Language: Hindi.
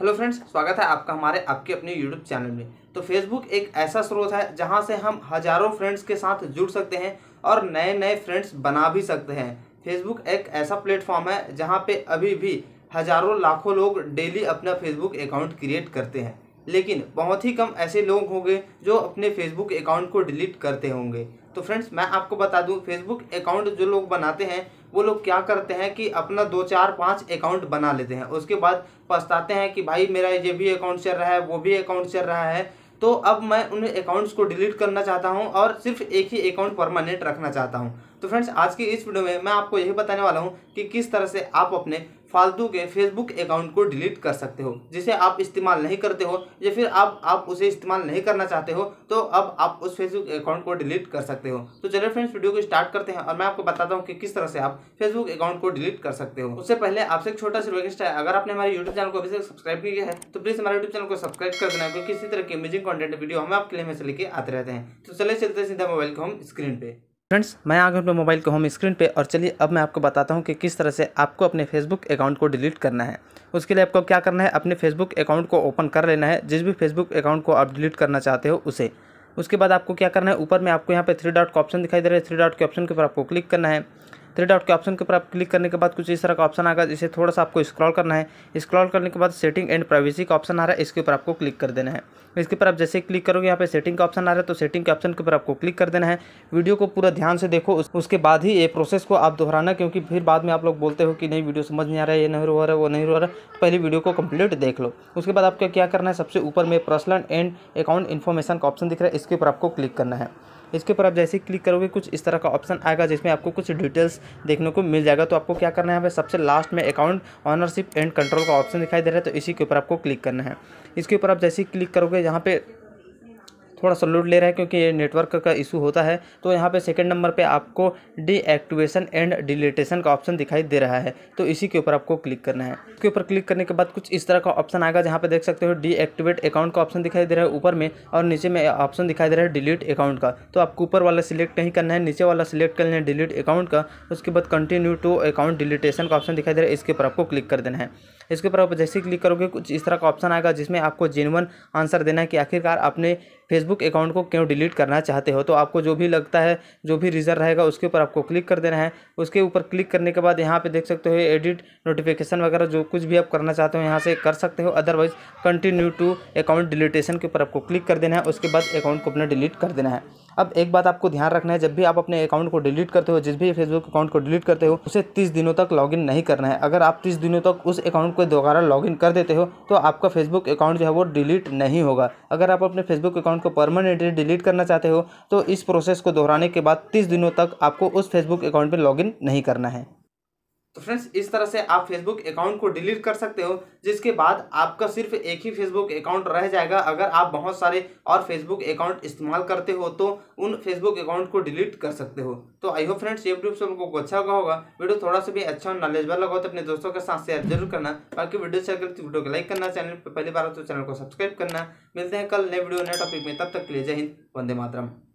हेलो फ्रेंड्स स्वागत है आपका हमारे आपके अपने यूट्यूब चैनल में तो फेसबुक एक ऐसा स्रोत है जहां से हम हजारों फ्रेंड्स के साथ जुड़ सकते हैं और नए नए फ्रेंड्स बना भी सकते हैं फेसबुक एक ऐसा प्लेटफॉर्म है जहां पे अभी भी हजारों लाखों लोग डेली अपना फेसबुक अकाउंट क्रिएट करते हैं लेकिन बहुत ही कम ऐसे लोग होंगे जो अपने फेसबुक अकाउंट को डिलीट करते होंगे तो फ्रेंड्स मैं आपको बता दूँ फेसबुक अकाउंट जो लोग बनाते हैं वो लोग क्या करते हैं कि अपना दो चार पाँच अकाउंट बना लेते हैं उसके बाद पछताते हैं कि भाई मेरा ये भी अकाउंट चल रहा है वो भी अकाउंट चल रहा है तो अब मैं उन अकाउंट्स को डिलीट करना चाहता हूँ और सिर्फ एक ही अकाउंट परमानेंट रखना चाहता हूँ तो फ्रेंड्स आज की इस वीडियो में मैं आपको यही बताने वाला हूँ कि किस तरह से आप अपने फालतू के फेसबुक अकाउंट को डिलीट कर सकते हो जिसे आप इस्तेमाल नहीं करते हो या फिर आप आप उसे इस्तेमाल नहीं करना चाहते हो तो अब आप उस फेसबुक अकाउंट को डिलीट कर सकते हो तो चलिए फ्रेंड्स वीडियो को स्टार्ट करते हैं और मैं आपको बताता हूँ कि किस तरह से आप फेसबुक अकाउंट को डिलीट कर सकते हो उससे पहले आपसे एक छोटा सा रिक्वेस्ट है अगर आपने हमारे यूट्यूब चैनल को अभी तक सब्सक्राइब किया है तो प्लीज़ हमारे यूट्यूब चैनल को सब्सक्राइब कर देना क्योंकि इसी तरह की अमेजिंग कॉन्टेंट वीडियो हम आपके लिए हमेशा लेके आते रहते हैं तो चले चलते सीधा मोबाइल को हम स्क्रीन पर फ्रेंड्स मैं आ गया अपने मोबाइल के होम स्क्रीन पे और चलिए अब मैं आपको बताता हूँ कि किस तरह से आपको अपने फेसबुक अकाउंट को डिलीट करना है उसके लिए आपको क्या करना है अपने फेसबुक अकाउंट को ओपन कर लेना है जिस भी फेसबुक अकाउंट को आप डिलीट करना चाहते हो उसे उसके बाद आपको क्या करना है ऊपर में आपको यहाँ पर थ्री डॉट का ऑप्शन दिखाई दे रहा है थ्री डॉट के ऑप्शन के ऊपर आपको क्लिक करना है थ्री डॉट के ऑप्शन के ऊपर आप क्लिक करने के बाद कुछ इस तरह का ऑप्शन आएगा जिसे थोड़ा सा आपको स्क्रॉल करना है स्क्रॉल करने के बाद सेटिंग एंड प्राइवेसी का ऑप्शन आ रहा है इसके ऊपर आपको क्लिक कर देना है इसके ऊपर आप जैसे क्लिक करोगे यहाँ पे सेटिंग का ऑप्शन आ रहा है तो सेटिंग के ऑप्शन के ऊपर आपको क्लिक कर देना है वीडियो को पूरा ध्यान से देखो उसके बाद ही ये प्रोसेस को आप दोहराना क्योंकि फिर बाद में आप लोग बोलते हो कि नहीं वीडियो समझ नहीं आ रहा है ये नहीं हो रहा है वो नहीं रो रहा है तो पहले वीडियो को कंप्लीट देख लो उसके बाद आपको क्या करना है सबसे ऊपर में पर्सनल एंड अकाउंट इन्फॉर्मेशन का ऑप्शन दिख रहा है इसके ऊपर आपको क्लिक करना है इसके ऊपर आप जैसे ही क्लिक करोगे कुछ इस तरह का ऑप्शन आएगा जिसमें आपको कुछ डिटेल्स देखने को मिल जाएगा तो आपको क्या करना है सबसे लास्ट में अकाउंट ऑनरशिप एंड कंट्रोल का ऑप्शन दिखाई दे रहा है तो इसी के ऊपर आपको क्लिक करना है इसके ऊपर आप जैसे ही क्लिक करोगे यहाँ पर थोड़ा सा लोड ले रहा है क्योंकि ये नेटवर्क का इशू होता है तो यहाँ पे सेकंड नंबर पे आपको डीएक्टिवेशन एंड डिलीटेशन का ऑप्शन दिखाई दे रहा है तो इसी के ऊपर आपको क्लिक करना है इसके ऊपर क्लिक करने के बाद कुछ इस तरह का ऑप्शन आएगा जहाँ पे देख सकते हो डीएक्टिवेट अकाउंट का ऑप्शन दिखाई दे रहा है ऊपर में और नीचे में ऑप्शन दिखाई दे रहा है डिलीट अकाउंट का तो आपको ऊपर वाला सिलेक्ट नहीं करना है नीचे वाला सिलेक्ट लेना है डिलीट अकाउंट का उसके बाद कंटिन्यू टू अकाउंट डिलीटेशन का ऑप्शन दिखाई दे रहा है इसके ऊपर आपको क्लिक कर देना है इसके ऊपर आप जैसे क्लिक करोगे कुछ इस तरह का ऑप्शन आएगा जिसमें आपको जेनवन आंसर देना है कि आखिरकार अपने फेसबुक अकाउंट को क्यों डिलीट करना चाहते हो तो आपको जो भी लगता है जो भी रीज़न रहेगा उसके ऊपर आपको क्लिक कर देना है उसके ऊपर क्लिक करने के बाद यहाँ पे देख सकते हो एडिट नोटिफिकेशन वगैरह जो कुछ भी आप करना चाहते हो यहाँ से कर सकते हो otherwise continue to account deletion के ऊपर आपको क्लिक कर देना है उसके बाद अकाउंट को अपना डिलीट कर देना है अब एक बात आपको ध्यान रखना है जब भी आप अपने अकाउंट को डिलीट करते हो जिस भी फेसबुक अकाउंट को डिलीट करते हो उसे तीस दिनों तक लॉगिन नहीं करना है अगर आप तीस दिनों तक उस अकाउंट को दोबारा लॉगिन कर देते हो तो आपका फेसबुक अकाउंट जो है वो डिलीट नहीं होगा अगर आप अपने फेसबुक अकाउंट को परमानेंटली डिलीट करना चाहते हो तो इस प्रोसेस को दोहराने के बाद तीस दिनों तक आपको उस फेसबुक अकाउंट में लॉगिन नहीं करना है तो फ्रेंड्स इस तरह से आप फेसबुक अकाउंट को डिलीट कर सकते हो जिसके बाद आपका सिर्फ एक ही फेसबुक अकाउंट रह जाएगा अगर आप बहुत सारे और फेसबुक अकाउंट इस्तेमाल करते हो तो उन फेसबुक अकाउंट को डिलीट कर सकते हो तो आई होप फ्रेंड्स ये वीडियो सब अच्छा लगा होगा वीडियो थोड़ा सा भी अच्छा और नॉलेजबल लगा तो अपने दोस्तों के साथ शेयर जरूर करना बाकी वीडियो शेयर करती वीडियो को लाइक करना चैनल पर पहली बार तो चैनल को सब्सक्राइब करना मिलते हैं कल नए वीडियो नए टॉपिक में तब तक के लिए जय हिंद वंदे मातरम